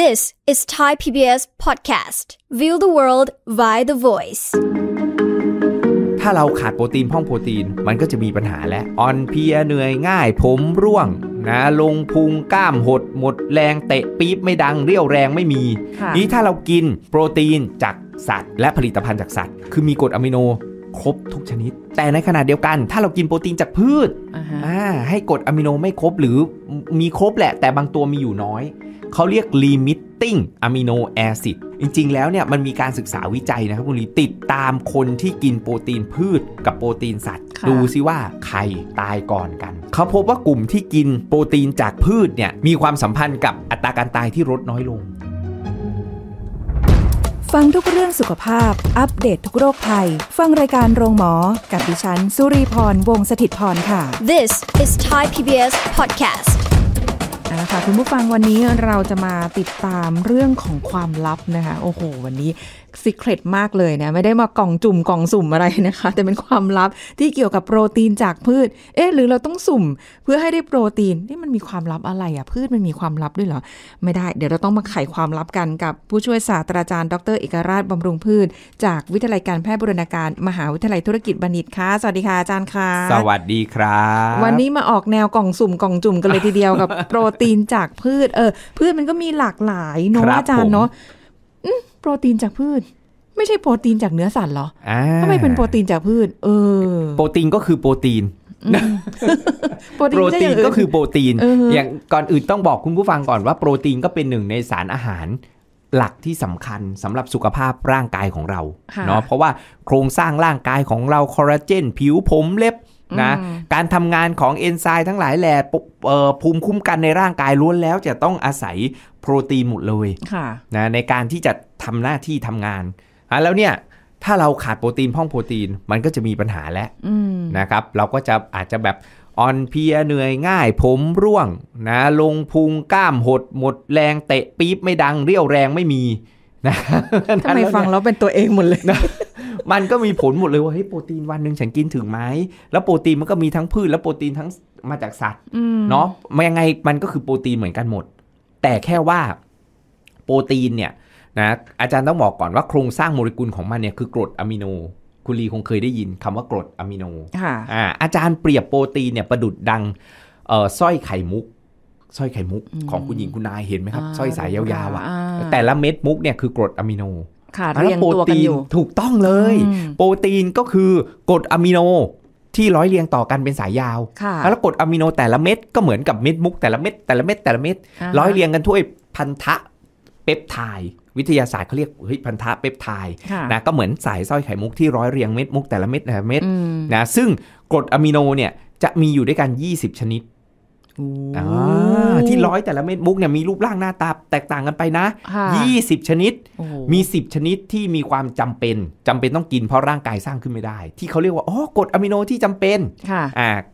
This is Thai PBS podcast. View the world via the voice. ถ้าเราขาดโปรตีนพ่องโปรตีนมันก็จะมีปัญหาแล้วอ่อนเพลียเหนื่อยง่าย ผมร่วงนะลงพุงกล้ามหด หมดแรง เตะปี๊บไม่ดังเรี่ยวแรงไม่มี นี้ถ้าเรากินโปรตีนจากสัตว์ และผลิตภัณฑ์จากสัตว์คือมีกรดอะมิโนครบทุกชนิด แต่ในขณะเดียวกัน ถ้าเรากินโปรตีนจากพืช uh-huh. ให้กรดอะมิโนไม่ครบหรือมีครบแหละ แต่บางตัวมีอยู่น้อย เขาเรียก limiting amino acid จริงๆ แล้วเนี่ยมันมีการศึกษาวิจัยนะครับ คุณลีติดตามคนที่กินโปรตีนพืชกับโปรตีนสัตว์ ดูซิว่าใครตายก่อนกัน เขาพบว่ากลุ่มที่กินโปรตีนจากพืชเนี่ยมีความสัมพันธ์กับอัตราการตายที่ลดน้อยลงฟังทุกเรื่องสุขภาพ อัปเดตททุกโรคภัย ฟังรายการโรงหมอ กับดิฉัน สุรีพร วงศิตพรค่ะ This is Thai PBS podcast นะคะคุณผู้ฟังวันนี้เราจะมาติดตามเรื่องของความลับนะคะ โอ้โห วันนี้ซีเครตมากเลยเนะไม่ได้มากล่องจุ่มกล่องสุ่มอะไรนะคะ แต่เป็นความลับที่เกี่ยวกับโปรตีนจากพืช เอ๊ะ หรือเราต้องสุ่ม เพื่อให้ได้โปรตีนนี่มันมีความลับอะไรอะ่ะ พืชมันมีความลับด้วยเหรอไม่ได้ เดี๋ยวเราต้องมาไขความลับกันกับผู้ช่วยศาสตราจารย์ ดรเอกราชบำรุงพืช จากวิทยาลัยการแพทย์บุรณาการมหาวิทยาลัยธุรกิจบัณฑิตค่ะสวัสดีค่ะอาจารย์ค่ะ สวัสดีครับ วันนี้มาออกแนวกล่องสุ่ม กล่องจุ่มกันเลยทีเดียวกับ โปรตีนจากพืช เออพืชมันก็มีหลากหลายเนาะอาจารย์เนาะโปรตีนจากพืช ไม่ใช่โปรตีนจากเนื้อสัตว์เหรอทำไมเป็นโปรตีนจากพืช เออ โปรตีนก็คือโปรตีน โปรตีนก็คือโปรตีน อย่างก่อนอื่นต้องบอกคุณผู้ฟังก่อนว่าโปรตีนก็เป็นหนึ่งในสารอาหารหลักที่สำคัญสำหรับสุขภาพร่างกายของเราเนาะ เพราะว่าโครงสร้างร่างกายของเราคอลลาเจน ผิวผมเล็บนะการทำงานของเอนไซม์ทั้งหลายแหละภูมิคุ้มกันในร่างกายล้วนแล้ว จะต้องอาศัยโปรตีนหมดเลยนะในการที่จะทำหน้าที่ทำงาน แล้วเนี่ย ถ้าเราขาดโปรตีนพ่องโปรตีน มันก็จะมีปัญหาแล้วนะครับเราก็จะอาจจะแบบอ่อนเพลียเหนื่อยง่าย ผมร่วงนะลงพุงกล้ามหดหมดแรงเตะ ปี๊บไม่ดังเรี่ยวแรงไม่มีนะทำไมฟังแล้วเป็นตัวเองหมดเลยมันก็มีผลหมดเลยว่าเฮ้ยโปรตีนวันหนึ่งฉันกินถึงไหมแล้วโปรตีนมันก็มีทั้งพืชแล้วโปรตีนทั้งมาจากสัตว์เนาะมันยังไงมันก็คือโปรตีนเหมือนกันหมด แต่แค่ว่าโปรตีนเนี่ยนะอาจารย์ต้องบอกก่อนว่าโครงสร้างโมเลกุลของมันเนี่ยคือกรดอะมิโน คุณลีคงเคยได้ยินคำว่ากรดอะมิโนอ่าอาจารย์เปรียบโปรตีนเนี่ย ประดุดดังเอ่อสร้อยไข่มุกสร้อยไข่มุก ของคุณหญิงคุณนายเห็นไหมครับสร้อยสายยาวๆอ่ะแต่ละเม็ดมุกเนี่ยคือกรดอะมิโนค่ะเรียงตัวกันอยู่ถูกต้องเลย โปรตีนก็คือกรดอะมิโนที่ร้อยเรียงต่อกันเป็นสายยาวแล้วกรดอะมิโนแต่ละเม็ดก็เหมือนกับเม็ดมุกแต่ละเม็ดแต่ละเม็ดแต่ละเม็ดร้อยเรียงกันทั่วพันธะเปปไทด์วิทยาศาสตร์เขาเรียกเฮ้ยพันธะเปปไทด์นะก็เหมือนสายสร้อยไข่มุกที่ร้อยเรียงเม็ดมุกแต่ละเม็ดแต่ละเม็ดนะซึ่งกรดอะมิโนเนี่ยจะมีอยู่ด้วยกัน 20 ชนิดที่ร้อยแต่ละเม็ดมุกเนี่ยมีรูปร่างหน้าตาแตกต่างกันไปนะ 20 ชนิด มี 10 ชนิดที่มีความจำเป็นจำเป็นต้องกินเพราะร่างกายสร้างขึ้นไม่ได้ ที่เขาเรียกว่าอ๋อกรดอะมิโนที่จำเป็น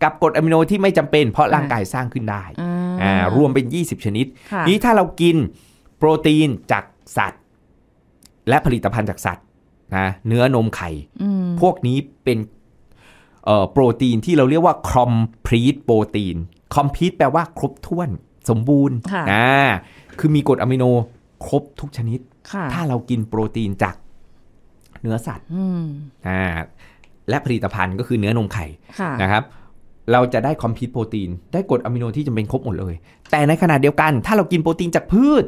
กับกรดอะมิโนที่ไม่จำเป็นเพราะร่างกายสร้างขึ้นได้ รวมเป็น 20 ชนิด นี้ถ้าเรากินโปรตีนจากสัตว์ และผลิตภัณฑ์จากสัตว์นะเนื้อนมไข่พวกนี้เป็นโปรตีนที่เราเรียกว่าคอมพลีตโปรตีน complete แปลว่าครบถ้วนสมบูรณ์ค่ะคือมีกรดอะมิโนครบทุกชนิดถ้าเรากินโปรตีนจากเนื้อสัตว์อ่า และผลิตภัณฑ์ก็คือเนื้อนมไข่นะครับ เราจะได้คอมพิวตโปรตีน ได้กรดอะมิโนที่จะเป็นครบหมดเลย แต่ในขณะเดียวกัน ถ้าเรากินโปรตีนจากพืช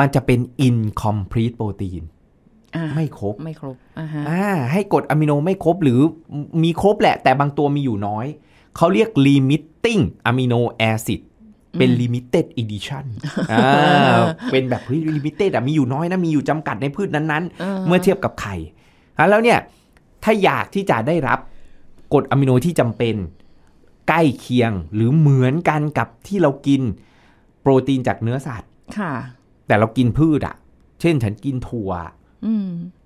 มันจะเป็นอินคอมพลีตโปรตีนไม่ครบ ไม่ครบอ่า ให้กรดอะมิโนไม่ครบหรือมีครบแหละแต่บางตัวมีอยู่น้อยเขาเรียก limiting amino acid เป็น limited edition เป็นแบบ limited มีอยู่น้อยนะ มีอยู่จำกัดในพืชนั้น ๆ เมื่อเทียบกับไข่ แล้วเนี่ย ถ้าอยากที่จะได้รับกรดอะมิโนที่จำเป็นใกล้เคียงหรือเหมือนกันกับที่เรากิน โปรตีนจากเนื้อสัตว์ค่ะ แต่เรากินพืชอะเช่นฉันกินถั่ว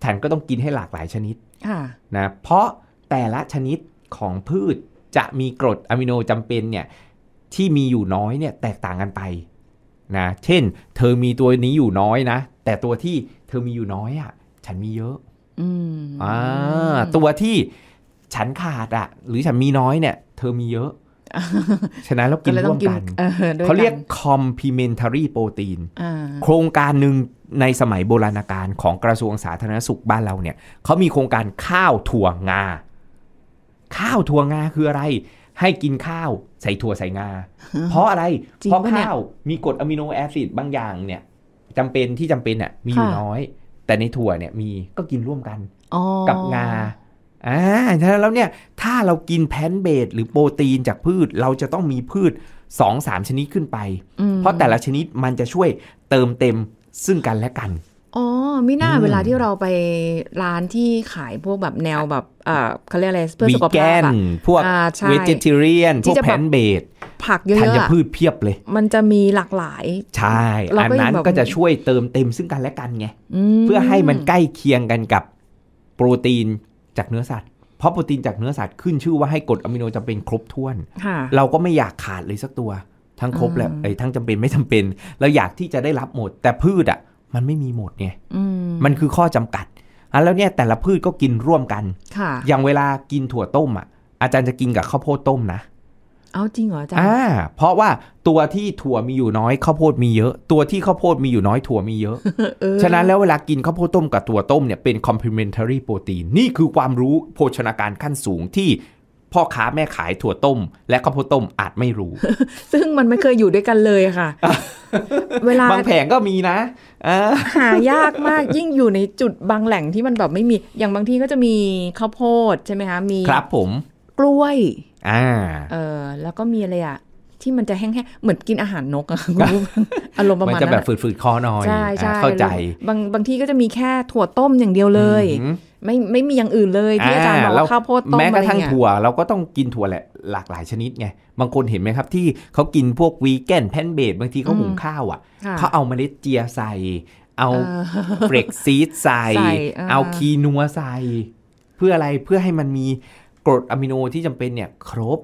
ฉันก็ต้องกินให้หลากหลายชนิดนะ เพราะแต่ละชนิดของพืชจะมีกรดอะมิโนจำเป็นเนี่ย ที่มีอยู่น้อยเนี่ย แตกต่างกันไป นะ เช่นเธอมีตัวนี้อยู่น้อยนะ แต่ตัวที่เธอมีอยู่น้อยอะ่ะ ฉันมีเยอะอ่าตัวที่ฉันขาดอะ่ะ หรือฉันมีน้อยเนี่ย เธอมีเยอะ ฉะนั้นเรากินร่วมกันเขาเรียก complementary protein โครงการหนึ่งในสมัยโบราณกาลของกระทรวงสาธารณสุขบ้านเราเนี่ยเขามีโครงการข้าวถั่วงาข้าวถั่วงาคืออะไร ให้กินข้าวใส่ถั่วใส่งา เพราะอะไรเพราะข้าวมีกรดอะมิโนแอซิดบางอย่าง เนี่ยจำเป็นที่จำเป็นอ่ะมีอยู่น้อย แต่ในถั่วเนี่ยมีก็กินร่วมกัน กับงาอ่าฉะนั้นแล้วเนี่ย ถ้าเรากินแพนเบดหรือโปรตีนจากพืชเราจะต้องมีพืชสองสามชนิดขึ้นไป เพราะแต่ละชนิดมันจะช่วยเติมเต็มซึ่งกันและกันอ๋อไม่น่าเวลาที่เราไปร้านที่ขายพวกแบบแนวแบบเออเขาเรียกอะไรเพื่อสุขภาพพวกเวจิเทเรียนพวกแพนเบดผักเยอะๆธัญพืชเพียบเลย มันจะมีหลากหลายใช่อันนั้นก็จะช่วยเติมเต็มซึ่งกันและกันไงเพื่อให้มันใกล้เคียงกันกับ โปรตีนจากเนื้อสัตว์เพราะโปรตีนจากเนื้อสัตว์ขึ้นชื่อว่าให้กรดอะมิโนจำเป็นครบถ้วนเราก็ไม่อยากขาดเลยสักตัวทั้งครบแหละไอ้ทั้งจำเป็นไม่จำเป็น เราอยากที่จะได้รับหมดแต่พืชอ่ะมันไม่มีหมดไงมันคือข้อจำกัด อันแล้วเนี่ยแต่ละพืชก็กินร่วมกัน ค่ะ อย่างเวลากินถั่วต้มอ่ะ อาจารย์จะกินกับข้าวโพดต้มนะ เอาจริงเหรออาจารย์ อ่า เพราะว่าตัวที่ถั่วมีอยู่น้อยข้าวโพดมีเยอะ ตัวที่ข้าวโพดมีอยู่น้อยถั่วมีเยอะ ฉะนั้นแล้วเวลากินข้าวโพดต้มกับถั่วต้มเนี่ยเป็น complementary protein นี่คือความรู้โภชนาการขั้นสูงที่พ่อค้าแม่ขายถั่วต้ม และข้าวโพดต้มอาจไม่รู้ ซึ่งมันไม่เคยอยู่ด้วยกันเลยค่ะ เวลาบางแผงก็มีนะหายากมากยิ่งอยู่ในจุดบางแหล่งที่มันแบบไม่มี อย่างบางทีก็จะมีข้าวโพดใช่ไหมคะมีครับผม กล้วย อ่า เออ แล้วก็มีอะไรอ่ะที่มันจะแห้งๆเหมือนกินอาหารนกอะคุณอารมณ์ประมาณนั้นมันจะแบบฝืดๆคอหน่อยใช่ใช่เข้าใจบางบางที่ก็จะมีแค่ถั่วต้มอย่างเดียวเลย ไม่ไม่มีอย่างอื่นเลยที่อาจารย์บอกข้าวโพดต้มแม้กระทั่งถั่ว เราก็ต้องกินถั่วแหละหลากหลายชนิดไงบางคนเห็นไหมครับที่เขากินพวกวีแกนแพนเบดบางทีเขาหุงข้าวอ่ะเขาเอาเมล็ดเจียใส่เอาเฟรกซีดใส่เอาคีนัวใส่เพื่ออะไรเพื่อให้มันมีกรดอะมิโนที่จำเป็นเนี่ยครบ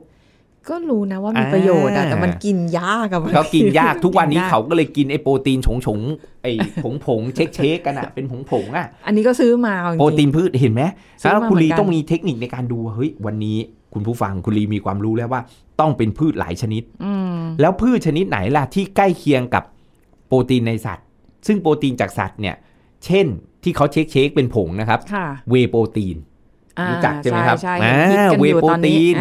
ก็รู้นะว่ามีประโยชน์แต่มันกินยากกับขากินยากทุกวันนี้เขาก็เลยกินไอโปรตีนฉงฉงไอผงผงเช็คเช็คกันอะเป็นผงผงอะอันนี้ก็ซื้อมาโปรตีนพืชเห็นไหมแล้วคุณลีต้องมีเทคนิคในการดูเฮ้ยวันนี้คุณผู้ฟังคุณลีมีความรู้แล้วว่าต้องเป็นพืชหลายชนิดแล้วพืชชนิดไหนล่ะที่ใกล้เคียงกับโปรตีนในสัตว์ ซึ่งโปรตีนจากสัตว์เนี่ยเช่น ที่เขาเช็คเช็คเป็นผงนะครับเวโปรตีนรู้จักใช่ไหมครับ อ่าเวโปรตีน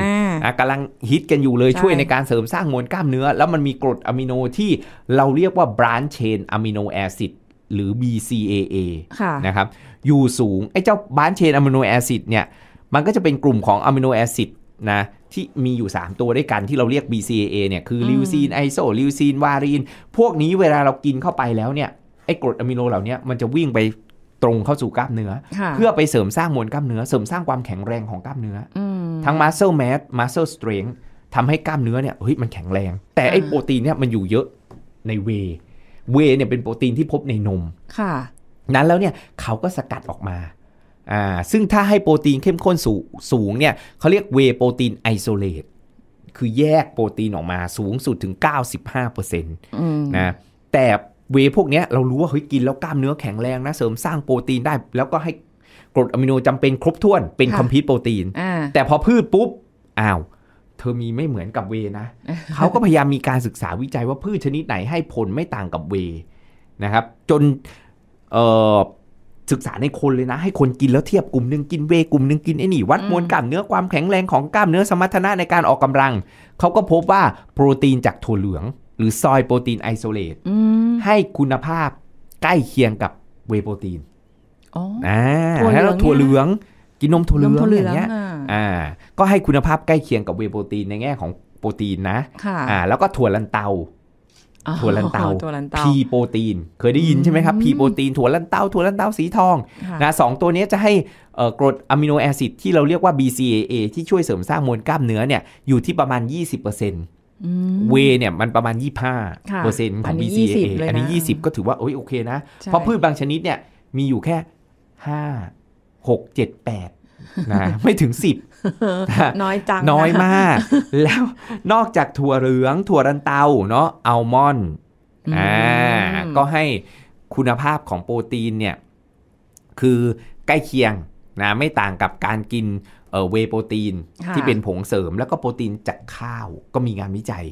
กำลังฮิตกันอยู่เลยช่วยในการเสริมสร้างมวลกล้ามเนื้อ แล้วมันมีกรดอะมิโนที่เราเรียกว่า branch chain amino acid หรือ BCAA นะครับอยู่สูง ไอ้เจ้า branch chain amino acid เนี่ยมันก็จะเป็นกลุ่มของอะมิโนแอซิดนะที่มีอยู่ 3 ตัวด้วยกันที่เราเรียก BCAA เนี่ยคือลิวซีนไอโซลิวซีนวารีนพวกนี้เวลาเรากินเข้าไปแล้วเนี่ยไอ้กรดอะมิโนเหล่านี้มันจะวิ่งไปตรงเข้าสู่กล้ามเนื้อ เพื่อไปเสริมสร้างมวลกล้ามเนื้อ เสริมสร้างความแข็งแรงของกล้ามเนื้อทั้ง muscle mass muscle strength ทำให้กล้ามเนื้อเนี่ยเฮ้ยมันแข็งแรง แต่ไอ้โปรตีนเนี่ยมันอยู่เยอะในเวเวเนี่ยเป็นโปรตีนที่พบในนมค่ะนั้นแล้วเนี่ย เขาก็สกัดออกมา อ่า ซึ่งถ้าให้โปรตีนเข้มข้นสูงสูงเนี่ยเขาเรียกเวโปรตีนไอโซเลตคือแยกโปรตีนออกมาสูงสุดถึง95%นะแต่เวพวกนี้เรารู้ว่าเฮ้ยกินแล้วกล้ามเนื้อแข็งแรงนะเสริมสร้างโปรตีนได้ แล้วก็ให้กรดอะมิโนจำเป็นครบถ้วน เป็นคอมพิวต์โปรตีน แต่พอพืชปุ๊บอ้าว เธอมีไม่เหมือนกับเวนะเขาก็พยายามมีการศึกษาวิจัยว่าพืชชนิดไหนให้ผลไม่ต่างกับเวนะครับ จนศึกษาในคนเลยนะ ให้คนกินแล้วเทียบกลุ่มหนึ่งกินเวกลุ่มหนึ่งกินไอ้นี่วัดมวลกล้ามเนื้อความแข็งแรงของกล้ามเนื้อสมรรถนะในการออกกำลังเขาก็พบว่าโปรตีนจากถั่วเหลืองหรือซอยโปรตีนไอโซเลตให้คุณภาพใกล้เคียงกับเวโปรตีนอ่าแล้ถั่วเหลือง กินนมถั่วเหลืองอย่างเงี้ย อ่า ก็ให้คุณภาพใกล้เคียงกับเวโปรตีนในแง่ของโปรตีนนะอ่า แล้วก็ถั่วลันเตา ถั่วลันเตาพีโปรตีน เคยได้ยินใช่ไหมครับ พีโปรตีนถั่วลันเตา ถั่วลันเตา สีทองนะสองตัวนี้จะให้กรดอะมิโนแอซิดที่เราเรียกว่า BCAA ที่ช่วยเสริมสร้างมวลกล้ามเนื้อเนี่ย อยู่ที่ประมาณ20%เเวเนี่ยมันประมาณ 25เปอร์เซ็นต์ของ BCAA อันนี้ 20 ก็ถือว่าโอ้ยโอเคนะ เพราะพืชบางชนิดเนี่ยมีอยู่แค่ 5 6 7 8นะไม่ถึง 10น้อยจังน้อยมาก แล้วนอกจากถั่วเหลืองถั่วรันเตาเนาะอัลมอนด์อ่าก็ให้คุณภาพของโปรตีนเนี่ย คือใกล้เคียงนะไม่ต่างกับการกินเวโปรตีนที่เป็นผงเสริม แล้วก็โปรตีนจากข้าวก็มีงานวิจัย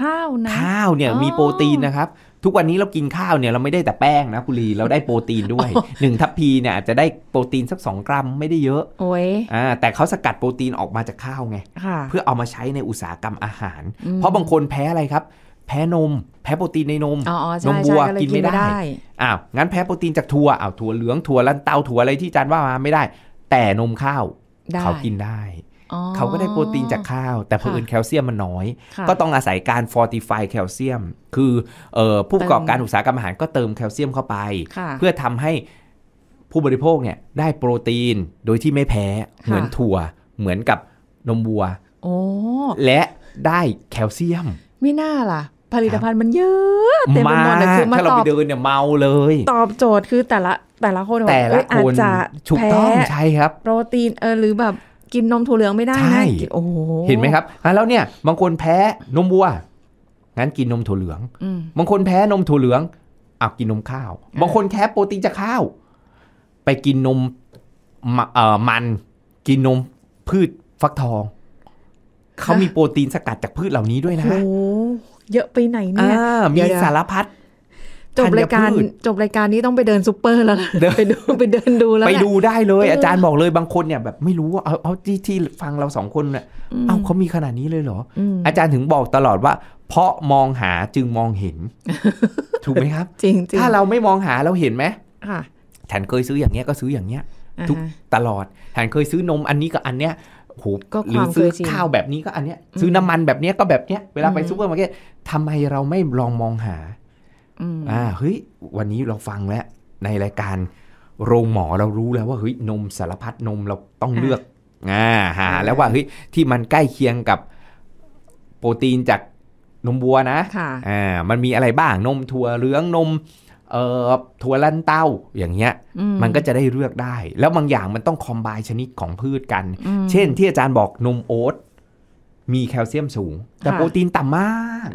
ข้าวนะ ข้าวเนี่ยมีโปรตีนนะครับ ทุกวันนี้เรากินข้าวเนี่ยเราไม่ได้แต่แป้งนะ คุณลีเราได้โปรตีนด้วยหนึ่งทัพพีเนี่ยจะได้โปรตีนสักสองกรัมไม่ได้เยอะโอ้ยอ่าแต่เขาสกัดโปรตีนออกมาจากข้าวไงเพื่อเอามาใช้ในอุตสาหกรรมอาหาร เพราะบางคนแพ้อะไรครับ แพ้นม แพ้โปรตีนในนมนมวัวกินไม่ได้อ้าวงั้นแพ้โปรตีนจากถั่วอ้าวถั่วเหลืองถั่วลันเตาถั่วอะไรที่จานว่ามาไม่ได้ แต่นมข้าวเขากินได้ เขาก็ได้โปรตีนจากข้าว แต่เพื่อนแคลเซียมมันน้อย ก็ต้องอาศัยการฟอร์ติฟายแคลเซียมคือผู้ประกอบการอุตสาหกรรมอาหารก็เติมแคลเซียมเข้าไป เพื่อทำให้ผู้บริโภคเนี่ยได้โปรตีนโดยที่ไม่แพ้เหมือนถั่วเหมือนกับนมวัวและได้แคลเซียม ไม่น่าล่ะ ผลิตภัณฑ์มันเยอะเต็มไปหมดเลยคือมาตอบเดินเนี่ยเมาเลยตอบโจทย์คือแต่ละแต่ละคนแต่ละคนถูกต้องใช่ครับ โปรตีนเออหรือแบบกินนมถั่วเหลืองไม่ได้ใชโอ้เห็นไหมครับแล้วเนี่ยบางคนแพ้นมวัวงั้นกินนมถั่วเหลืองบางคนแพ้นมถั่วเหลืองอากินนมข้าว บางคนแพ้โปรตีนจากข้าว ไปกินนมเอ่อมันกินนมพืชฟักทองเขามีโปรตีนสกัดจากพืชเหล่านี้ด้วยนะโอ้เยอะไปไหนเนี่ยมีสารพัดจบรายการจบรายการนี้ต้องไปเดินซูเปอร์แล้วไปดูไปเดินดูแล้ว ไปดูได้เลย อาจารย์บอกเลยบางคนเนี่ยแบบไม่รู้ว่าเอาาที่ที่ฟังเราสองคนเนี่ยเอาเขามีขนาดนี้เลยเหรอ อาจารย์ถึงบอกตลอดว่า เพราะมองหาจึงมองเห็นถูกไหมครับจริงถ้าเราไม่มองหาเราเห็นไหมค่ะแทนเคยซื้ออย่างเงี้ยก็ซื้ออย่างเงี้ยทุกตลอดแทนเคยซื้อนมอันนี้กับอันเนี้ยโหหรือซื้อข้าวแบบนี้ก็อันเนี้ย ซื้อน้ำมันแบบเนี้ยก็แบบเนี้ยเวลาไปซูเปอร์มาร์เก็ตทำไมเราไม่ลองมองหาอ่าเฮ้ย วันนี้เราฟังแล้วในรายการโรงหมอ เรารู้แล้วว่าเฮ้ยนมสารพัดนมเราต้องเลือกอ่าหาแล้วว่าเฮ้ยที่มันใกล้เคียงกับโปรตีนจากนมบัวนะอ่ามันมีอะไรบ้างนมถั่วเหลืองนมเอ่อถั่วลันเต้าอย่างเงี้ย มันก็จะได้เลือกได้แล้วบางอย่างมันต้องคอมบายชนิดของพืชกัน เช่น ที่อาจารย์บอกนมโอ๊ตมีแคลเซียมสูง แต่โปรตีนต่ำมาก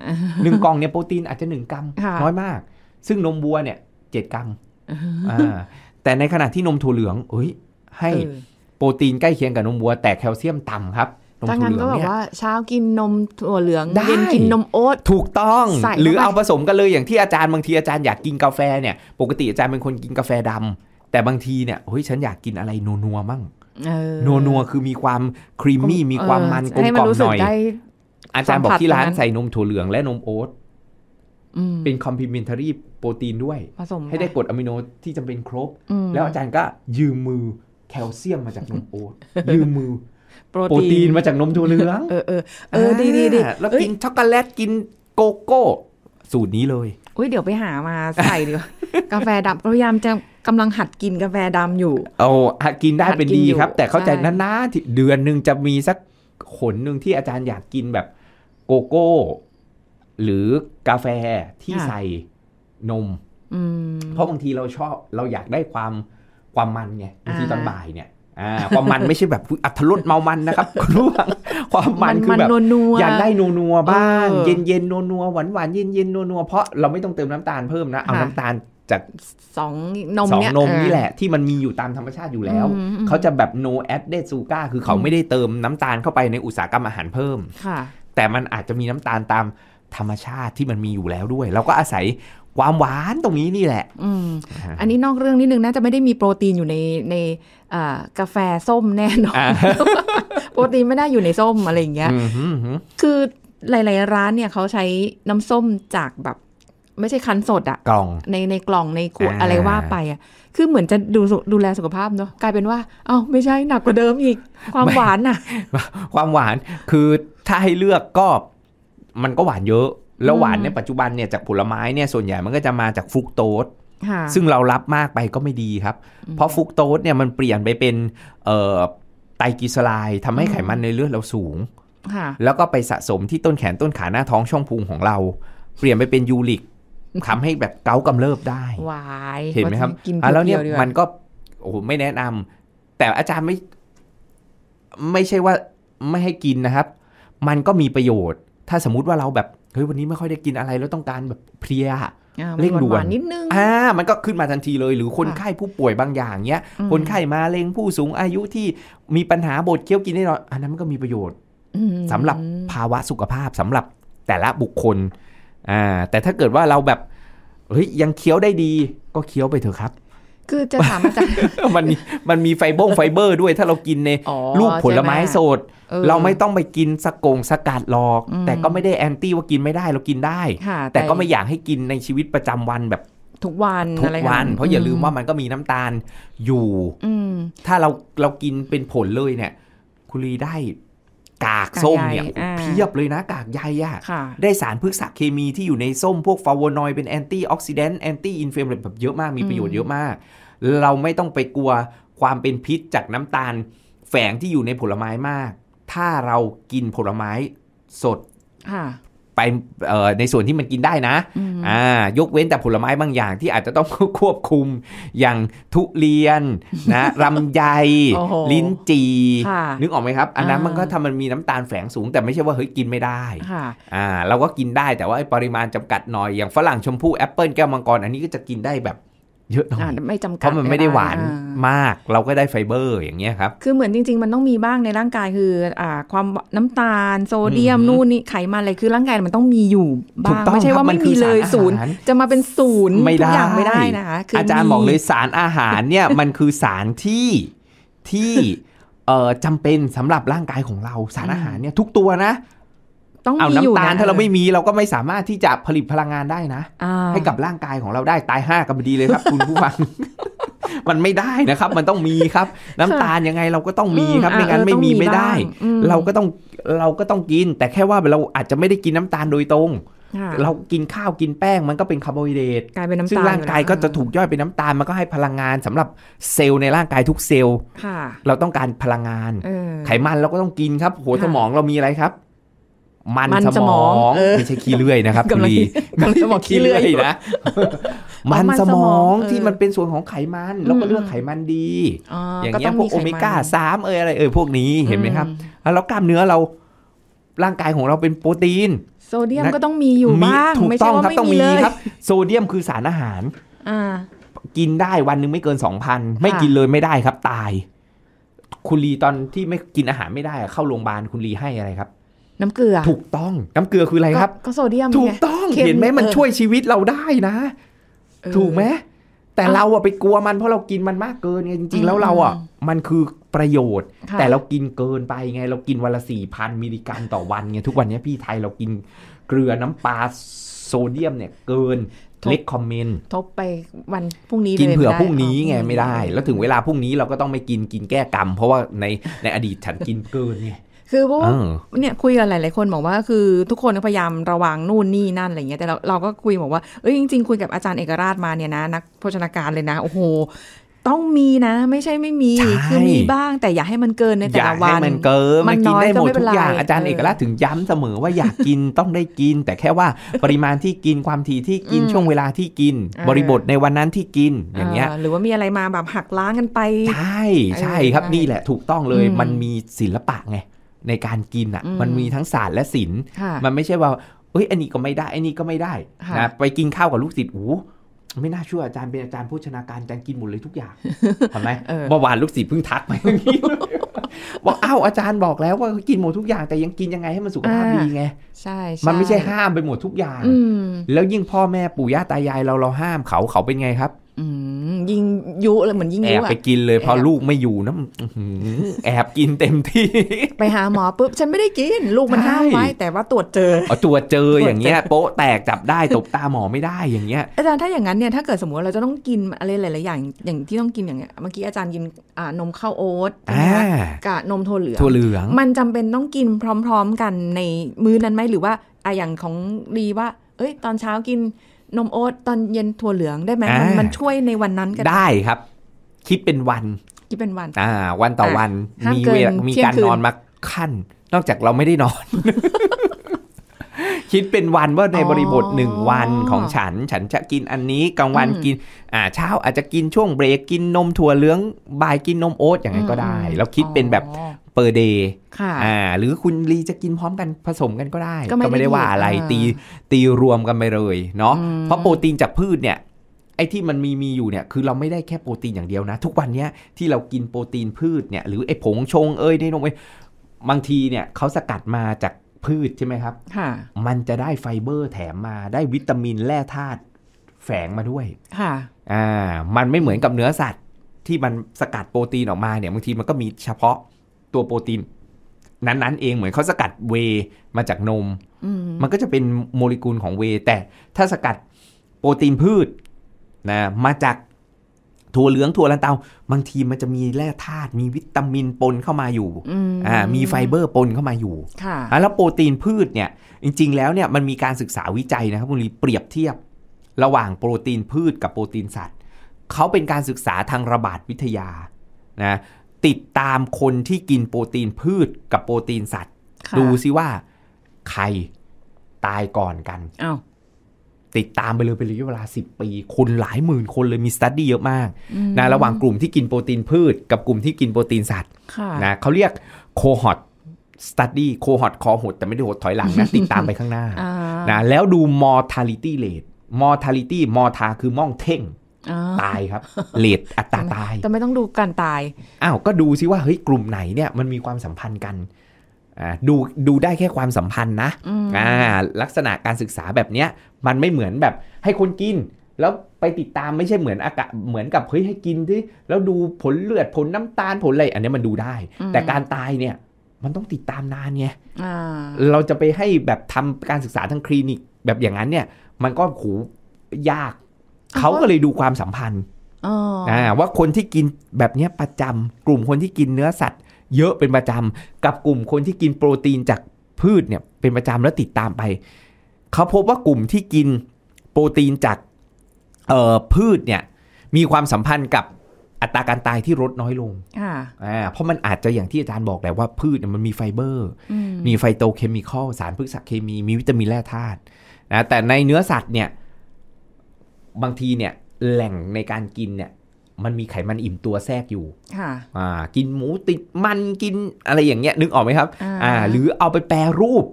หนึ่งกล่องเนี่ยโปรตีนอาจจะหนึ่งกรัมน้อยมากซึ่งนมวัวเนี่ยเจ็ดกรัมแต่ในขณะที่นมถั่วเหลืองเอ้ยให้โปรตีนใกล้เคียงกับนมวัว แต่แคลเซียมต่ำครับนมถั่วเหลืองเนี่ย่วาเช้ากินนมถั่วเหลืองเย็นกินนมโอ๊ตถูกต้อง หรือเอาผสมกันเลยอย่างที่อาจารย์บางทีอาจารย์อยากกินกาแฟเนี่ยปกติอาจารย์เป็นคนกินกาแฟดำ แต่บางทีเนี่ยเฮ้ยฉันอยากกินอะไรนัวๆมั่งนัวนัวคือมีความครีมมี่มีความมันกลมกล่อมหน่อยอาจารย์บอกที่ร้านใส่นมถั่วเหลืองและนมโอ๊ตเป็นคอมพลีเมนทารีโปรตีนด้วย ให้ได้กรดอะมิโนที่จำเป็นครบ แล้วอาจารย์ก็ยืมมือแคลเซียมมาจากนมโอ๊ตยืมมือ โปรตีนมาจากนมถั่วเหลือง เออเออเออดีดีดีแล้วกินช็อกโกแลตกินโกโก้ สูตรนี้เลยอุ้ยเดี๋ยวไปหามาใส่ดีกว่ากาแฟดำพยายามจะกำลังหัดกินกาแฟดำอยู่เอาหัดกินได้เป็นดีครับแต่เข้าใจนะนๆเดือนหนึ่งจะมีสักขนหนึ่งที่อาจารย์อยากกินแบบโกโก้หรือกาแฟที่ใส่นม เพราะบางทีเราชอบเราอยากได้ความความมันไงบางทีตอนบ่ายเนี่ยความมันไม่ใช่แบบอัธรุดเมามันนะครับคุณผู้ฟังความมันคือแบบอยากได้นัวนัวบ้างเย็นเย็นนัวนัวหวานหวานเย็นเย็นนัวนัวเพราะเราไม่ต้องเติมน้ำตาลเพิ่มนะเอาน้ำตาลจากสองนมนมนี่แหละ ที่มันมีอยู่ตามธรรมชาติอยู่แล้วเขาจะแบบ no added sugar คือเขาไม่ได้เติมน้ำตาลเข้าไปในอุตสาหกรรมอาหารเพิ่มค่ะ แต่มันอาจจะมีน้ำตาลตามธรรมชาติที่มันมีอยู่แล้วด้วยเราก็อาศัยความหวานตรงนี้นี่แหละออันนี้นอกเรื่องนิดนึงน่าจะไม่ได้มีโปรตีนอยู่ในในกาแฟส้มแน่นอน โปรตีนไม่ได้อยู่ในส้มอะไรอย่างเงี้ยคือหลาย ๆร้านเนี่ยเขาใช้น้ำส้มจากแบบไม่ใช่คันสดอะกล่องในในกล่องในขวดอะไรว่าไปอะคือเหมือนจะดูดูแลสุขภาพเนาะกลายเป็นว่าเอ้าไม่ใช่หนักกว่าเดิมอีก ความหวานอะความหวานคือถ้าให้เลือกก็ มันก็หวานเยอะแล้วหวานในปัจจุบันเนี่ยจากผลไม้เนี่ยส่วนใหญ่มันก็จะมาจากฟุกโตสซึ่งเรารับมากไปก็ไม่ดีครับ เพราะฟุกโตสเนี่ยมันเปลี่ยนไปเป็นไตรกิสลายทราทำให้ไขมันในเลือดเราสูงแล้วก็ไปสะสมที่ต้นแขนต้นขาหน้าท้องช่องพุงของเรา เปลี่ยนไปเป็นยูริกทำให้แบบเกากำเริบได้วาย เห็นไหมครับแล้วเนี่ยมันก็โอ้โหไม่แนะนำ แต่อาจารย์ไม่ ไม่ใช่ว่าไม่ให้กินนะครับ มันก็มีประโยชน์ ถ้าสมมุติว่าเราแบบ เฮ้ยวันนี้ไม่ค่อยได้กินอะไร แล้วต้องการแบบเพลียเร่งด่วนนิดนึงอ่ามันก็ขึ้นมาทันทีเลย หรือคนไข้ผู้ป่วยบางอย่างเนี้ย คนไข้มาเร็งผู้สูงอายุที่มีปัญหาบทเคี้ยวกินได้หรออันนั้นมันก็มีประโยชน์สำหรับภาวะสุขภาพสำหรับแต่ละบุคคลอ่าแต่ถ้าเกิดว่าเราแบบเฮ้ยยังเคี้ยวได้ดีก็เคี้ยวไปเถอะครับ คือจะถามอาจารย์มันมันมีไฟบงไฟเบอร์ด้วย ถ้าเรากินในลูกผลไม้สดเราไม่ต้องไปกินสกงสกัดหรอก แต่ก็ไม่ได้แอนตี้ว่ากินไม่ได้เรากินได้ แต่ก็ไม่อยากให้กินในชีวิตประจำวันแบบทุกวันทุกวันเพราะอย่าลืมว่ามันก็มีน้ำตาลอยู่อืถ้าเราเรากินเป็นผลเลยเนี่ย คุรีได้กากส้มเนี่ยเพียบเลยนะกากใยอ่ะ ได้สารพฤกษเคมีที่อยู่ในส้มพวกฟาวโวนอยด์เป็นแอนตี้ออกซิเดนต์แอนตี้อินฟลามแบบเยอะมากมีประโยชน์เยอะมาก เราไม่ต้องไปกลัวความเป็นพิษจากน้ำตาลแฝงที่อยู่ในผลไม้มาก ถ้าเรากินผลไม้สดไปในส่วนที่มันกินได้นะอ่ายกเว้นแต่ผลไม้บางอย่าง ที่อาจจะต้องควบคุมอย่างทุเรียนนะลำไยลิ้นจีนึกออกไหมครับ อันนั้นมันก็ทำมันมีน้ำตาลแฝงสูง แต่ไม่ใช่ว่าเฮ้ยกินไม่ได้อ่าเราก็กินได้แต่ว่าปริมาณจำกัดหน่อยอย่างฝรั่งชมพู่แอปเปิลแก้วมังกรอันนี้ก็จะกินได้แบบเยอะหน่อยไม่จำกัดเพราะมันไม่ได้หวานมาก เราก็ได้ไฟเบอร์ อย่างเงี้ยครับคือเหมือนจริง ๆ มันต้องมีบ้างในร่างกายคืออ่าความน้ำตาลโซเดียมนู่นนี่ไขมันอะไร คือร่างกายมันต้องมีอยู่บ้างไม่ใช่ว่าไม่มีเลยศูนย์จะมาเป็นศูนย์ทุกอย่างไม่ได้นะคะอาจารย์บอกเลยสารอาหารเนี่ยมันคือสารที่ที่เอ่อจำเป็นสำหรับร่างกายของเราสารอาหารเนี่ยทุกตัวนะต้องเอาน้ำตาลถ้าเราไม่มีเราก็ไม่สามารถที่จะผลิตพลังงานได้นะ ให้กับร่างกายของเราได้ตายห้ากับดีเลยครับ คุณผู้ฟัง มันไม่ได้นะครับ มันต้องมีครับ น้ำตาลยังไงเราก็ต้องมีครับ ไม่งั้นไม่มีไม่ได้ เราก็ต้องเราก็ต้องกิน แต่แค่ว่าเราอาจจะไม่ได้กินน้ำตาลโดยตรง เรากินข้าวกินแป้งมันก็เป็นคาร์โบไฮเดรตกลายเป็นน้ำตาลซึ่งร่างกายก็จะถูกย่อยเป็นน้ำตาลมันก็ให้พลังงานสำหรับเซลล์ในร่างกายทุกเซลล์เราต้องการพลังงานไขมันเราก็ต้องกินครับ หัวสมองเรามีอะไรครับมันสมองไม่ใช่ขี้เลื่อยนะครับคุณลีกำลังจะบอกขี้เลื่อยนะมันสมองที่มันเป็นส่วนของไขมันแล้วก็เลือกไขมันดี อย่างเงี้ยพวกโอเมก้าสามเอ่ยอะไรเอ่ยพวกนี้เห็นไหมครับแล้วกล้ามเนื้อเราร่างกายของเราเป็นโปรตีน โซเดียมก็ต้องมีอยู่บ้างถูกต้องครับต้องมีครับ โซเดียมคือสารอาหารกินได้วันหนึ่งไม่เกินสองพันไม่กินเลยไม่ได้ครับ ตาย คุณลีตอนที่ไม่กินอาหารไม่ได้ เข้าโรงพยาบาลคุณลีให้อะไรครับน้ำเกลือ ถูกต้องน้ำเกลือคืออะไรครับ ก็โซเดียมถูกต้องเห็นไหมมันช่วยชีวิตเราได้นะ ถูกไหมแต่เราอะไปกลัวมันเพราะเรากินมันมากเกินไงจริงๆ แล้วเราอะมันคือประโยชน์ แต่เรากินเกินไปไง เรากินวันละสี่พันมิลลิกรัมต่อวันไงทุกวันนี้พี่ไทยเรากินเกลือน้ำปลาโซเดียมเนี่ยเกินเล็กคอมเมนต์ทบไปวันพรุ่งนี้กินเผื่อพรุ่งนี้ไงไม่ได้ แล้วถึงเวลาพรุ่งนี้เราก็ต้องไม่กินกินแก้กรรม เพราะว่าในในอดีตฉันกินเกินไงคือเพราะว่าเนี่ยคุยกันหลายๆคนบอกว่าคือทุกคนพยายามระวังนู่นนี่นั่นอะไรเงี้ยแต่เราเราก็คุยบอกว่าเอ้ยจริง ๆคุยกับอาจารย์เอกราชมาเนี่ยนะนักโภชนาการเลยนะ โอ้โหต้องมีนะ ไม่ใช่ไม่มีคือมีบ้าง แต่อย่าให้มันเกินในแต่ละวันอย่าให้มันเกินมันกินได้หมดทุกอย่างอาจารย์เอกราชถึงย้ำเสมอ ว่าอยากกินต้องได้กิน แต่แค่ว่าปริมาณที่กินความถี่ที่กินช่วงเวลาที่กิน บริบทในวันนั้นที่กินอย่างเงี้ยหรือว่ามีอะไรมาแบบหักล้างกันไปใช่ใช่ครับนี่แหละถูกต้องเลยมันมีศิลปะไงในการกินอะ่ะ มันมีทั้งศาสตร์และศิลป์มันไม่ใช่ว่า เอ้ยอันนี้ก็ไม่ได้ อันนี้ก็ไม่ได้นะไปกินข้าวกับลูกศิษย์โอ้ไม่น่าเชื่ออาจารย์เป็นอาจารย์ผู้ชนาการอาจารย์กินหมดเลยทุกอย่างทำไมเมื่อวานลูกศิษย์เพิ่งทักมาอ่าี้บอกอ้าวอาจารย์บอกแล้วว่ากินหมดทุกอย่างแต่ยังกินยังไงให้มันสุขภาพดีไงใช่มันไม่ใช่ห้ามไปหมดทุกอย่างแล้วยิ่งพ่อแม่ปู่ย่าตายายเราเราห้ามเขาเขาเป็นไงครับยิงยุเลยเหมือนยิงยุแอบไปกินเลย พอลูกไม่อยู่นะแอบกินเต็มที่ ไปหาหมอปุ๊บฉันไม่ได้กินลูกมันห้ามไว้ แต่ว่าตรวจเจอตรวจเจออย่างเงี้ยโป๊ะแตกจับได้ตบตาหมอไม่ได้อย่างเงี้ยอาจารย์ถ้าอย่างนั้นเนี่ยถ้าเกิดสมมติเราจะต้องกินอะไรหลาย ๆ อย่างอย่างที่ต้องกินอย่างเงี้ยเมื่อกี้อาจารย์กินนมข้าวโอ๊ตกับนมถั่วเหลืองมันจำเป็นต้องกินพร้อม ๆ กันในมื้อนั้นไหมหรือว่าอะอย่างของรีว่า เอ้ย ตอนเช้ากินนมโอ๊ตตอนเย็นถั่วเหลืองได้ไหมมันมันช่วยในวันนั้นก็ได้ครับ คิดเป็นวัน คิดเป็นวัน อ่า วันต่อวัน มีเวลามีการนอนมาขั้น นอกจากเราไม่ได้นอน คิดเป็นวันว่าในบริบทหนึ่งวันของฉัน ฉันจะกินอันนี้กลางวันกิน อ่า เช้าอาจจะกินช่วงเบรกกินนมถั่วเหลืองบ่ายกินนมโอ๊ตอย่างไงก็ได้ แล้วคิดเป็นแบบป e r day ค่ะ อ่า หรือคุณลีจะกินพร้อมกันผสมกันก็ได้ ก็ไม่ได้ว่าอะไรตีตีรวมกันไปเลยเนาะ เพราะโปรตีนจากพืชเนี่ยไอ้ที่มันมีมีอยู่เนี่ยคือเราไม่ได้แค่โปรตีนอย่างเดียวนะ ทุกวันเนี้ยที่เรากินโปรตีนพืชเนี่ยหรือไอ้ผงชง เอ้ยนี่น้องไ้บางทีเนี่ยเขาสกัดมาจากพืชใช่ไหมครับ ค่ะ มันจะได้ไฟเบอร์แถมมาได้วิตามินแร่ธาตุแฝงมาด้วย ค่ะ อ่า มันไม่เหมือนกับเนื้อสัตว์ ที่มันสกัดโปรตีนออกมาเนี่ยบางทีมันก็มีเฉพาะตัวโปรตีน นั้นๆเองเหมือนเขาสกัดเวมาจากนมมันก็จะเป็นโมเลกุลของเวแต่ถ้าสกัดโปรตีนพืชนะมาจากถั่วเหลืองถั่วลันเตา บางทีมันจะมีแร่ธาตุมีวิตามินปนเข้ามาอยู่อ่ามีไฟเบอร์ปนเข้ามาอยู่ค่ะแล้วโปรตีนพืชเนี่ย จริงๆแล้วเนี่ยมัน มีการศึกษาวิจัยนะครับคุณลีเปรียบเทียบระหว่างโปรตีนพืชกับโปรตีนสัตว์เขาเป็นการศึกษาทางระบาดวิทยานะติดตามคนที่กินโปรตีนพืชกับโปรตีนสัตว์ ดูซิว่าใครตายก่อนกันอ้าวติดตามไปเลยเป็นระยะเวลาสิบปีคนหลายหมื่นคนเลยมีสตัดดี้เยอะมากนะระหว่างกลุ่มที่กินโปรตีนพืช กับกลุ่มที่กินโปรตีนสัตว์นะเขาเรียกโคฮอตสตัดดี้โคฮอตคอหดแต่ไม่ได้หดถอยหลังนะ ติดตามไปข้างหน้านะแล้วดูมอร์ทาลิตี้เลดมอร์ทาลิตี้มอร์ทาคือม่องเท่งตายครับ เลดอัตราตายแต่ไม่ต้องดูการตาย อ้าว ก็ดูซิว่าเฮ้ย กลุ่มไหนเนี่ยมันมีความสัมพันธ์กันอ่าดูดูได้แค่ความสัมพันธ์นะอ่า ลักษณะการศึกษาแบบเนี้ยมันไม่เหมือนแบบให้คนกิน แล้วไปติดตามไม่ใช่เหมือนอากาศเหมือนกับเฮ้ยให้กินที่แล้วดูผลเลือดผลน้ำตาลผลอะไรอันนี้มันดูได้ แต่การตายเนี่ยมันต้องติดตามนานไงเราจะไปให้แบบทำการศึกษาทางคลินิกแบบอย่างนั้นเนี่ยมันก็ขูยากเขาก็เลยดูความสัมพันธ์ว่าคนที่กินแบบนี้ประจำกลุ่มคนที่กินเนื้อสัตว์ เยอะเป็นประจำกับกลุ่มคนที่กินโปรตีนจากพืชเนี่ย เป็นประจำแล้วติดตามไป เขาพบว่ากลุ่มที่กินโปรตีนจากพืชเนี่ยมีความสัมพันธ์กับอัตราการตายที่ลดน้อยลงอ่าเพราะมันอาจจะอย่างที่อาจารย์บอกแหละว่าพืชมันมีไฟเบอร์ มีไฟโตเคมีคอลสารพฤกษเคมีมีวิตามินแร่ธาตุนะแต่ในเนื้อสัตว์เนี่ยบางทีเนี่ยแหล่งในการกินเนี่ยมันมีไขมันอิ่มตัวแทรกอยู่ค่ะอ่า กินหมูติดมันกินอะไรอย่างเงี้ยนึกออกไหมครับ อ่า หรือเอาไปแปรรูป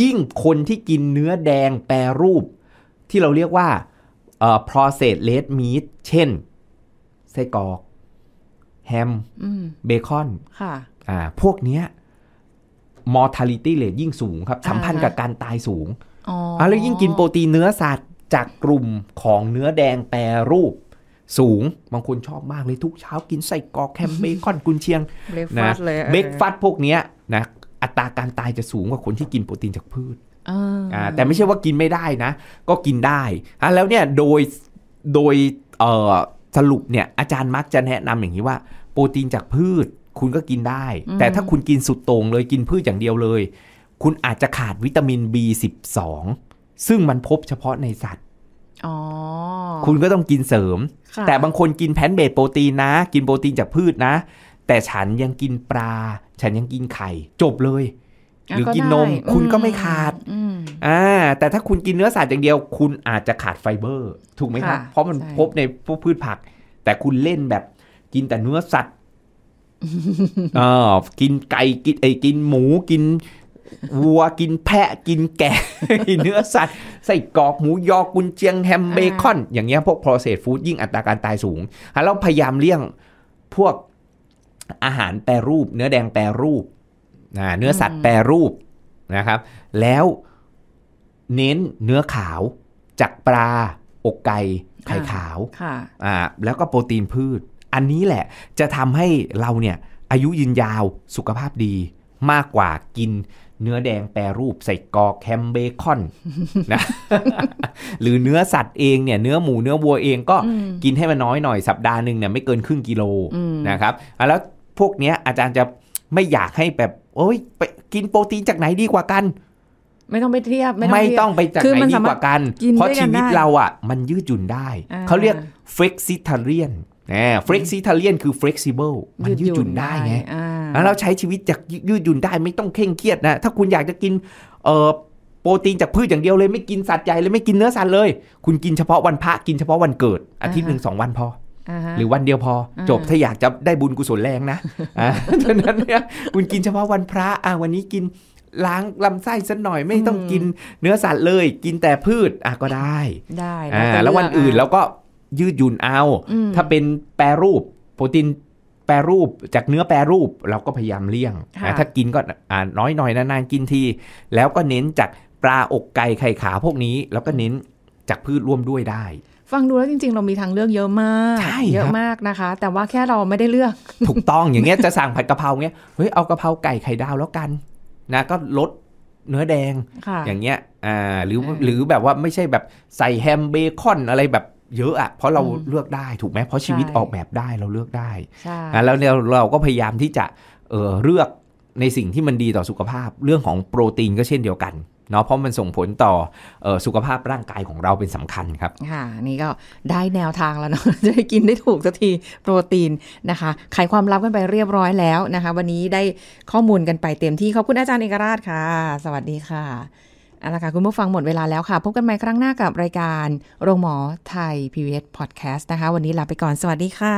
ยิ่งคนที่กินเนื้อแดงแปรรูป ที่เราเรียกว่าเอ่อ processed red meat เช่นไส้กรอกแฮมเบคอนค่ะอ่า พวกเนี้ย mortality rate ยิ่งสูงครับสัมพันธ์กับการตายสูงอ๋อแล้วยิ่งกินโปรตีนเนื้อสัตวจากกลุ่มของเนื้อแดงแปรรูป สูงบางคนชอบมากเลยทุกเช้ากินใส่กอกแคมเบคอนกุนเชียงนะเบคฟัดพวกนี้นะอัตราการตายจะสูงกว่าคนที่กินโปรตีนจากพืชอ่าแต่ไม่ใช่ว่ากินไม่ได้นะ ก็กินได้อ่แล้วเนี่ยโดยโดยเอ่อสรุปเนี่ยอาจารย์มักจะแนะนำอย่างนี้ว่า โปรตีนจากพืช คุณก็กินได้ แต่ถ้าคุณกินสุดตรงเลยกินพืชอย่างเดียวเลย คุณอาจจะขาดวิตามิน B12 ซึ่งมันพบเฉพาะในสัตว์คุณก็ต้องกินเสริม แต่บางคนกินแพนเบดโปรตีนนะ กินโปรตีนจากพืชนะ แต่ฉันยังกินปลา ฉันยังกินไข่ จบเลย หรือกินนม คุณก็ไม่ขาดอ่า แต่ถ้าคุณกินเนื้อสัตว์อย่างเดียว คุณอาจจะขาดไฟเบอร์ ถูกไหมครับ เพราะมันพบในพวกพืชผัก แต่คุณเล่นแบบกินแต่เนื้อสัตว์ออกินไก่กินไอ้กินหมูกินวัวกินแพะกินแกะเนื้อสัตว์ ใส่กรอกหมูยอกุนเชียงแฮมเบคอน อย่างเงี้ยพวกโปรเซสฟู้ดยิ่งอัตราการตายสูงแล้วพยายามเลี่ยงพวกอาหารแปรรูปเนื้อแดงแปรรูป เนื้อสัตว์แปรรูปนะครับ แล้วเน้นเนื้อขาวจากปลาอกไก่ไข่ขาวอ่าแล้วก็โปรตีนพืช อันนี้แหละ จะทำให้เราเนี่ยอายุยืนยาวสุขภาพดีมากกว่ากินเนื้อแดงแปรรูปใส่กอกแคมเบคอนนะหรือเนื้อสัตว์เองเนี่ยเนื้อหมูเนื้อวัวเองก็กินให้มันน้อยหน่อยสัปดาห์หนึ่งเนี่ยไม่เกินครึ่งกิโลนะครับแล้วพวกเนี้ยอาจารย์จะไม่อยากให้แบบ โอ้ยไปกินโปรตีนจากไหนดีกว่ากัน ไม่ต้องไปเทียบไม่ต้องไปจากไหนดีกว่ากันเพราะชีวิตเราอ่ะ มันยืดหยุ่นได้เขาเรียกเฟกซิทาเรียนน่เฟล็กซิทาเลียนคือเฟล็กซิเบิลมันยืดหยุ่นได้ไงแล้วเราใช้ชีวิตจากยืดหยุ่นได้ไม่ต้องเคร่งเครียดนะ ถ้าคุณอยากจะกินโปรตีนจากพืชอย่างเดียวเลย ไม่กินสัตว์ใหญ่เลยไม่กินเนื้อสัตว์เลย คุณกินเฉพาะวันพระกินเฉพาะวันเกิด อาทิตย์หนึ่งสองวันพอ หรือวันเดียวพอ จบถ้าอยากจะได้บุญกุศลแรงนะฉะนั้นเนี่ยคุณกินเฉพาะวันพระอ่ะวันนี้กินล้างลำไส้สักหน่อยไม่ต้องกินเนื้อสัตว์เลย กินแต่พืชอ่ะก็ได้ได้ แล้ววันอื่นเราก็ยืดหยุ่นเอา ถ้าเป็นแปรรูปโปรตีนแปรรูปจากเนื้อแปรรูปเราก็พยายามเลี่ยง ถ้ากินก็น้อยหน่อยนานๆกินที แล้วก็เน้นจากปลาอกไก่ไข่ขาพวกนี้ แล้วก็เน้นจากพืชร่วมด้วยได้ ฟังดูแล้วจริงๆ เรามีทางเลือกเยอะมาก เยอะมากนะคะ แต่ว่าแค่เราไม่ได้เลือก ถูกต้อง อย่างเงี้ยจะสั่งผัดกะเพราเงี้ย เฮ้ยเอากะเพราไก่ไข่ดาวแล้วกันนะก็ลดเนื้อแดง อย่างเงี้ย อ่าหรือหรือแบบว่าไม่ใช่แบบใส่แฮมเบคอนอะไรแบบเยอะอะ เพราะเราเลือกได้ถูกไหม เพราะชีวิตออกแบบได้เราเลือกได้ แล้วเราก็พยายามที่จะเเลือกในสิ่งที่มันดีต่อสุขภาพ เรื่องของโปรตีนก็เช่นเดียวกันเนาะ เพราะมันส่งผลต่ออสุขภาพร่างกายของเราเป็นสำคัญครับ ค่ะ นี่ก็ได้แนวทางแล้วเนาะ จะได้กินได้ถูกสักทีโปรตีนนะคะ ไขความลับกันไปเรียบร้อยแล้วนะคะ วันนี้ได้ข้อมูลกันไปเต็มที่ ขอบคุณอาจารย์เอกราชค่ะ สวัสดีค่ะเอาละค่ะคุณผู้ฟังหมดเวลาแล้วค่ะ พบกันใหม่ครั้งหน้ากับ รายการโรงหมอไทย PBS Podcast นะคะ วันนี้ลาไปก่อน สวัสดีค่ะ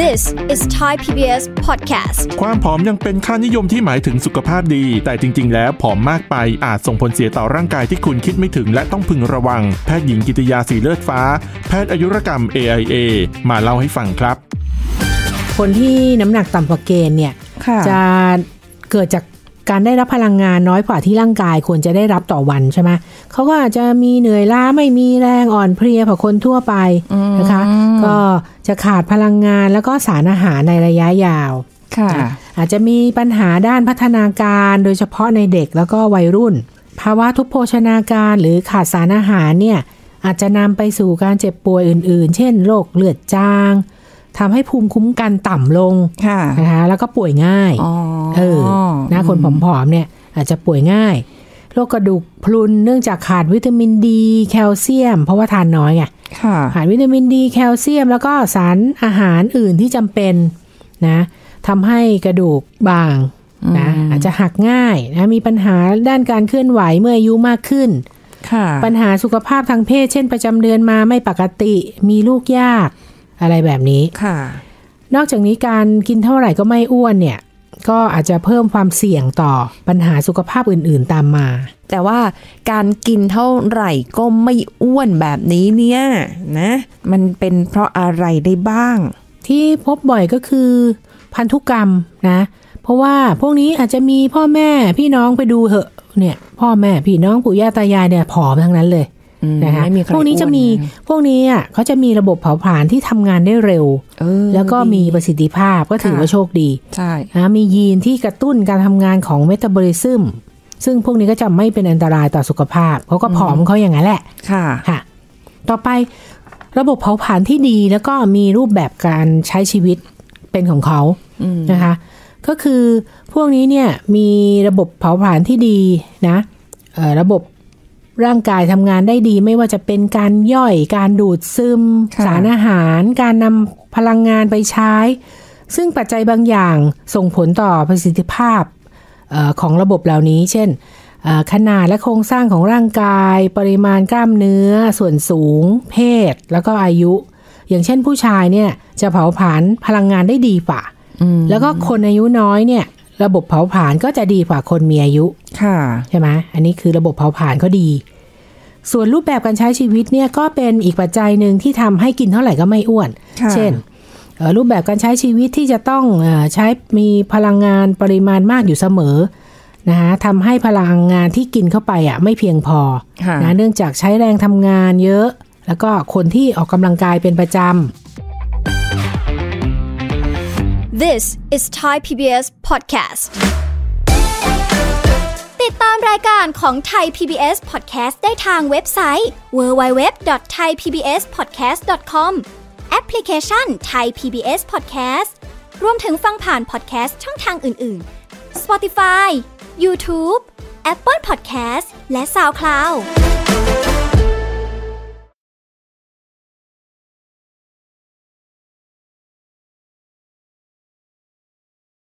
This is Thai PBS Podcast ความผอมยังเป็นค่านิยมที่หมายถึงสุขภาพดี แต่จริง ๆ แล้วผอมมากไปอาจส่งผลเสียต่อร่างกายที่คุณคิดไม่ถึงและต้องพึงระวัง แพทย์หญิงกิตยาสีเลือดฟ้า แพทย์อายุรกรรม AIA มาเล่าให้ฟังครับ คนที่น้ำหนักต่ำกว่าเกณฑ์เนี่ยจะเกิดจากการได้รับพลังงานน้อยกว่าที่ร่างกายควรจะได้รับต่อวันใช่ไหมเขาก็อาจจะมีเหนื่อยล้าไม่มีแรงอ่อนเพลียผ่าคนทั่วไปนะคะ ก็จะขาดพลังงานแล้วก็สารอาหารในระยะยาว ค่ะ อาจจะมีปัญหาด้านพัฒนาการ โดยเฉพาะในเด็กแล้วก็วัยรุ่น ภาวะทุพโภชนาการหรือขาดสารอาหารเนี่ยอาจจะนำไปสู่การเจ็บป่วยอื่นๆ เช่น โรคเลือดจางทำให้ภูมิคุ้มกันต่ำลงนะคะแล้วก็ป่วยง่ายเออนะคนผอมๆเนี่ยอาจจะป่วยง่ายโรคกระดูกพรุนเนื่องจากขาดวิตามินดีแคลเซียม เพราะว่าทานน้อยไงขาดวิตามินดีแคลเซียม แล้วก็สารอาหารอื่นที่จำเป็นนะทำให้กระดูกบางนะอาจจะหักง่ายนะมีปัญหาด้านการเคลื่อนไหวเมื่ออายุมากขึ้นปัญหาสุขภาพทางเพศเช่น ประจำเดือนมาไม่ปกติมีลูกยากอะไรแบบนี้ค่ะ นอกจากนี้การกินเท่าไหร่ก็ไม่อ้วนเนี่ยก็อาจจะเพิ่มความเสี่ยงต่อปัญหาสุขภาพอื่นๆตามมา แต่ว่าการกินเท่าไหร่ก็ไม่อ้วนแบบนี้เนี่ยนะมันเป็นเพราะอะไรได้บ้าง ที่พบบ่อยก็คือพันธุกรรมนะเพราะว่าพวกนี้อาจจะมีพ่อแม่พี่น้องไปดูเหอะเนี่ยพ่อแม่พี่น้องปู่ย่าตายายเนี่ยผอมทั้งนั้นเลยนะคะพวกนี้จะมีพวกนี้อ่ะเขาจะมีระบบเผาผลาญที่ทำงานได้เร็วแล้วก็มีประสิทธิภาพก็ถือว่าโชคดีใช่นะมียีนที่กระตุ้นการทำงานของเมตาบอลิซึมซึ่งพวกนี้ก็จะไม่เป็นอันตรายต่อสุขภาพเขาก็ผอมเขาอย่างนั้นแหละค่ะค่ะต่อไประบบเผาผลาญที่ดี แล้วก็มีรูปแบบการใช้ชีวิตเป็นของเขานะคะก็คือพวกนี้เนี่ยมีระบบเผาผลาญที่ดีนะระบบร่างกายทำงานได้ดีไม่ว่าจะเป็นการย่อย การดูดซึม สารอาหาร การนำพลังงานไปใช้ ซึ่งปัจจัยบางอย่างส่งผลต่อประสิทธิภาพอของระบบเหล่านี้ เช่น ขนาดและโครงสร้างของร่างกาย ปริมาณกล้ามเนื้อ ส่วนสูง เพศ แล้วก็อายุ อย่างเช่นผู้ชายเนี่ยจะเผาผลาญพลังงานได้ดีฝ่าแล้วก็คนอายุน้อยเนี่ยระบบเผาผลาญก็จะดีกว่าคนมีอายุ ค่ะใช่ไหมอันนี้คือระบบเผาผลาญก็ดี ส่วนรูปแบบการใช้ชีวิตเนี่ยก็เป็นอีกปัจจัยหนึ่งที่ทำให้กินเท่าไหร่ก็ไม่อ้วน เช่น รูปแบบการใช้ชีวิตที่จะต้องใช้มีพลังงานปริมาณมากอยู่เสมอ นะคะทำให้พลังงานที่กินเข้าไปอ่ะไม่เพียงพอนะเนื่องจากใช้แรงทำงานเยอะ แล้วก็คนที่ออกกำลังกายเป็นประจำ This is Thai PBS Podcast ติดตามรายการของ Thai PBS Podcast ได้ทางเว็บไซต์ www.thaipbspodcast.com แอปพลิเคชัน Thai PBS Podcast รวมถึงฟังผ่าน podcast ช่องทางอื่นๆ Spotify YouTube Apple Podcast และ SoundCloud